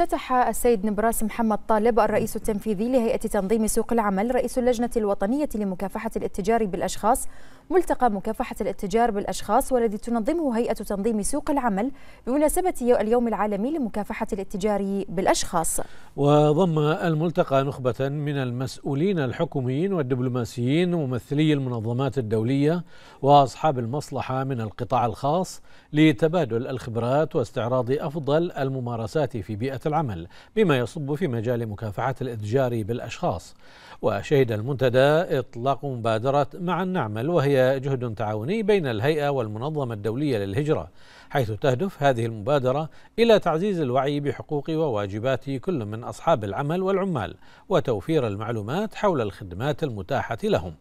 افتتح السيد نبراس محمد طالب الرئيس التنفيذي لهيئة تنظيم سوق العمل رئيس اللجنة الوطنية لمكافحة الاتجار بالأشخاص ملتقى مكافحة الاتجار بالأشخاص والذي تنظمه هيئة تنظيم سوق العمل بمناسبة اليوم العالمي لمكافحة الاتجار بالأشخاص وضم الملتقى نخبة من المسؤولين الحكوميين والدبلوماسيين وممثلي المنظمات الدولية وأصحاب المصلحة من القطاع الخاص لتبادل الخبرات واستعراض أفضل الممارسات في بيئة العمل بما يصب في مجال مكافحة الإتجار بالأشخاص وشهد المنتدى إطلاق مبادرة معا نعمل وهي جهد تعاوني بين الهيئة والمنظمة الدولية للهجرة حيث تهدف هذه المبادرة إلى تعزيز الوعي بحقوق وواجبات كل من أصحاب العمل والعمال وتوفير المعلومات حول الخدمات المتاحة لهم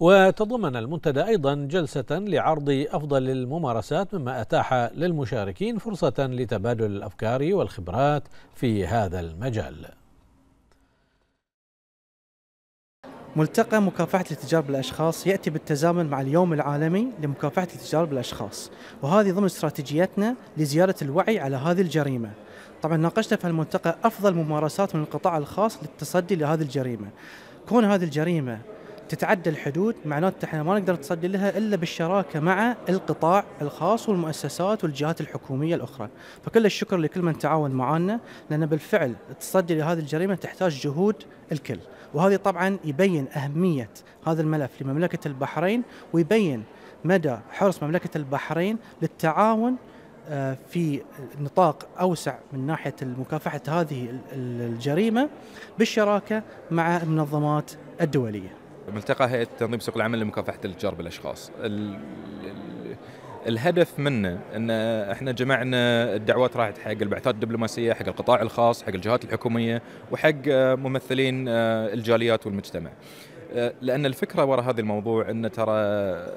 وتضمن المنتدى أيضا جلسة لعرض أفضل الممارسات مما أتاح للمشاركين فرصة لتبادل الأفكار والخبرات في هذا المجال ملتقى مكافحة التجارة بالأشخاص يأتي بالتزامن مع اليوم العالمي لمكافحة التجارة بالأشخاص وهذه ضمن استراتيجيتنا لزيادة الوعي على هذه الجريمة طبعا ناقشنا في الملتقى أفضل ممارسات من القطاع الخاص للتصدي لهذه الجريمة كون هذه الجريمة تتعدى الحدود معناته احنا ما نقدر نتصدي لها الا بالشراكه مع القطاع الخاص والمؤسسات والجهات الحكوميه الاخرى، فكل الشكر لكل من تعاون معنا لان بالفعل التصدي لهذه الجريمه تحتاج جهود الكل، وهذه طبعا يبين اهميه هذا الملف لمملكه البحرين ويبين مدى حرص مملكه البحرين للتعاون آه، في نطاق اوسع من ناحيه مكافحه هذه الجريمه بالشراكه مع المنظمات الدوليه. ملتقى هيئه تنظيم سوق العمل لمكافحه الاتجار بالاشخاص الهدف منه ان احنا جمعنا الدعوات راحت حق البعثات الدبلوماسيه حق القطاع الخاص حق الجهات الحكوميه وحق ممثلين آه، الجاليات والمجتمع آه، لان الفكره وراء هذا الموضوع ان ترى آه،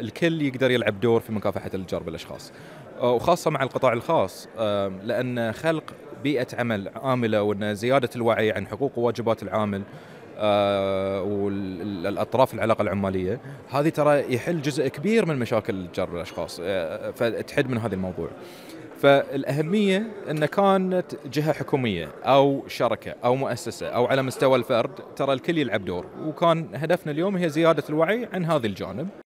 الكل يقدر يلعب دور في مكافحه الاتجار بالاشخاص وخاصه مع القطاع الخاص لان خلق بيئه عمل عامله وان زياده الوعي عن حقوق وواجبات العامل آه، والاطراف العلاقه العماليه هذه ترى يحل جزء كبير من مشاكل تجارب الاشخاص آه، فتحد من هذا الموضوع فالاهميه ان كانت جهه حكوميه او شركه او مؤسسه او على مستوى الفرد ترى الكل يلعب دور وكان هدفنا اليوم هي زياده الوعي عن هذا الجانب